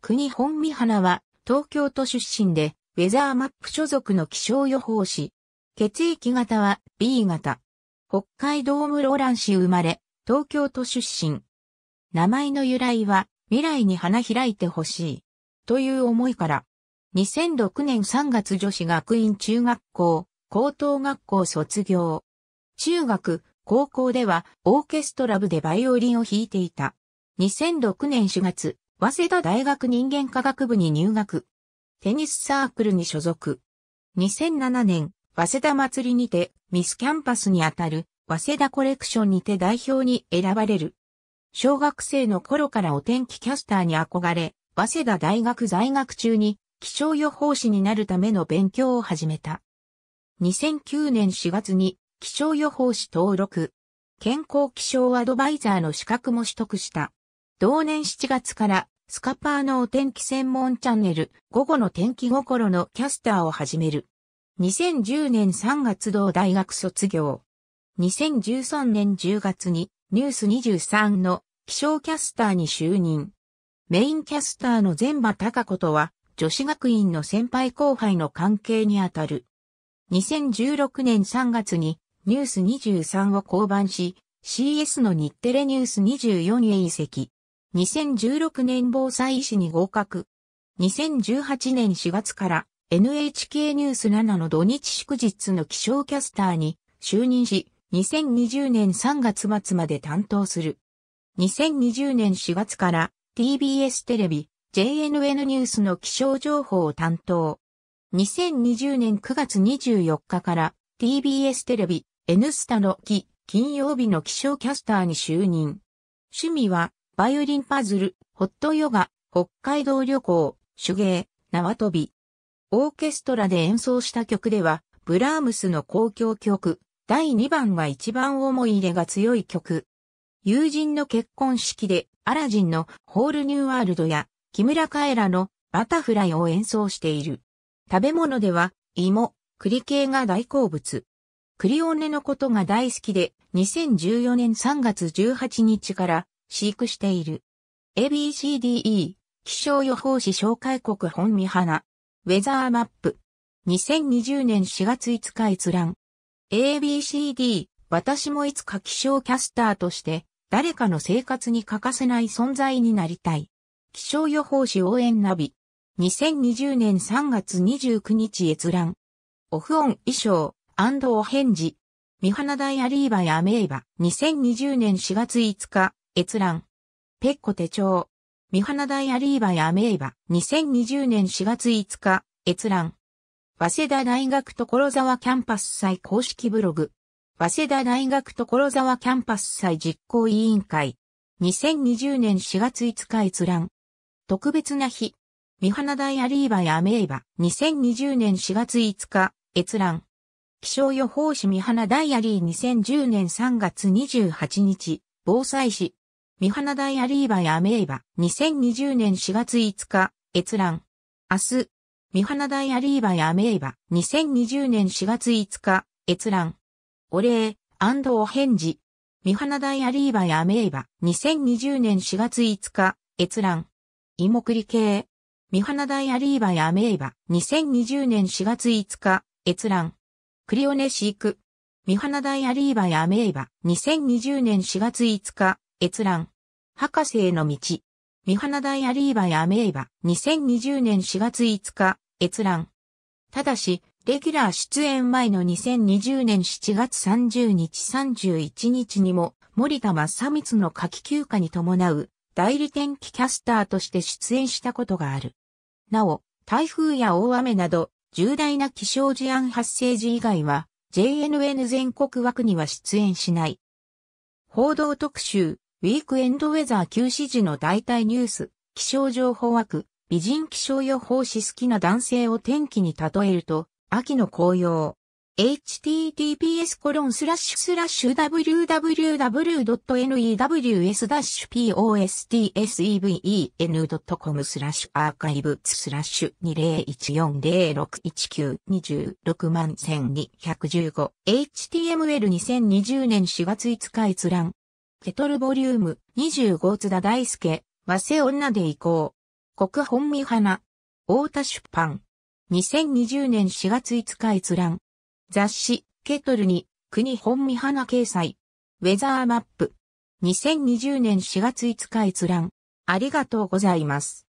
国本美花は東京都出身で、ウェザーマップ所属の気象予報士。血液型は B 型。北海道室蘭市生まれ、東京都出身。名前の由来は、未来に花開いてほしい。という思いから、2006年3月女子学院中学校、高等学校卒業。中学、高校ではオーケストラ部でバイオリンを弾いていた。2006年4月、早稲田大学人間科学部に入学。テニスサークルに所属。2007年、早稲田祭りにて、ミスキャンパスにあたる、早稲田コレクションにて代表に選ばれる。小学生の頃からお天気キャスターに憧れ、早稲田大学在学中に、気象予報士になるための勉強を始めた。2009年4月に、気象予報士登録。健康気象アドバイザーの資格も取得した。同年7月からスカパーのお天気専門チャンネル、午後の天気心のキャスターを始める。2010年3月同大学卒業。2013年10月にニュース23の気象キャスターに就任。メインキャスターの前場隆子とは女子学院の先輩後輩の関係にあたる。2016年3月にニュース23を降板し、CS の日テレニュース24へ移籍。2016年防災医師に合格。2018年4月から NHK ニュース7の土日祝日の気象キャスターに就任し、2020年3月末まで担当する。2020年4月から TBS テレビ、JNN ニュースの気象情報を担当。2020年9月24日から TBS テレビ、N スタの木、金曜日の気象キャスターに就任。趣味はバイオリンパズル、ホットヨガ、北海道旅行、手芸、縄跳び。オーケストラで演奏した曲では、ブラームスの公共曲、第2番が一番思い入れが強い曲。友人の結婚式で、アラジンのホールニューワールドや、木村カエラのバタフライを演奏している。食べ物では、芋、栗系が大好物。栗オネのことが大好きで、2014年3月18日から飼育している。ABCDE、気象予報士紹介国本美花、ウェザーマップ、2020年4月5日閲覧。ABCD、私もいつか気象キャスターとして、誰かの生活に欠かせない存在になりたい。気象予報士応援ナビ。2020年3月29日閲覧。オフオン衣装お返事。三花大アリーバやアメーバ。2020年4月5日。閲覧。ペッコ手帳。三花大アリーバやアメーバ。2020年4月5日、閲覧。早稲田大学所沢キャンパス祭公式ブログ。早稲田大学所沢キャンパス祭実行委員会。2020年4月5日閲覧。特別な日。三花大アリーバやアメーバ。2020年4月5日、閲覧。気象予報士三花ダイアリー2010年3月28日、防災士、ミハナダイアリーバやアメーバ、2020年4月5日、閲覧。明日、ミハナダイアリーバやアメーバ、2020年4月5日、閲覧。お礼、お返事。ミハナダイアリーバやアメーバ、2020年4月5日、閲覧。イモクリ系。ミハナダイアリーバやアメーバ、2020年4月5日、閲覧。クリオネ飼育。ミハナダイアリーバやアメーバ、2020年4月5日、閲覧。博士への道。三花大アリーバやアメーバ。2020年4月5日、閲覧。ただし、レギュラー出演前の2020年7月30日31日にも、森田正光の夏季休暇に伴う、代理天気キャスターとして出演したことがある。なお、台風や大雨など、重大な気象事案発生時以外は、JNN 全国枠には出演しない。報道特集、ウィークエンドウェザー休止時の代替ニュース、気象情報枠、美人気象予報士好きな男性を天気に例えると、秋の紅葉。https コロンスラッシュスラッシュ www.news-postseven.com スラッシュアーカイブスラッシュ201406192 6万1215 html 2020年4月5日閲覧ケトルボリューム25津田大介、和瀬女で行こう。国本美花。大田出版。2020年4月5日閲覧。雑誌、ケトルに、国本美花掲載。ウェザーマップ。2020年4月5日閲覧。ありがとうございます。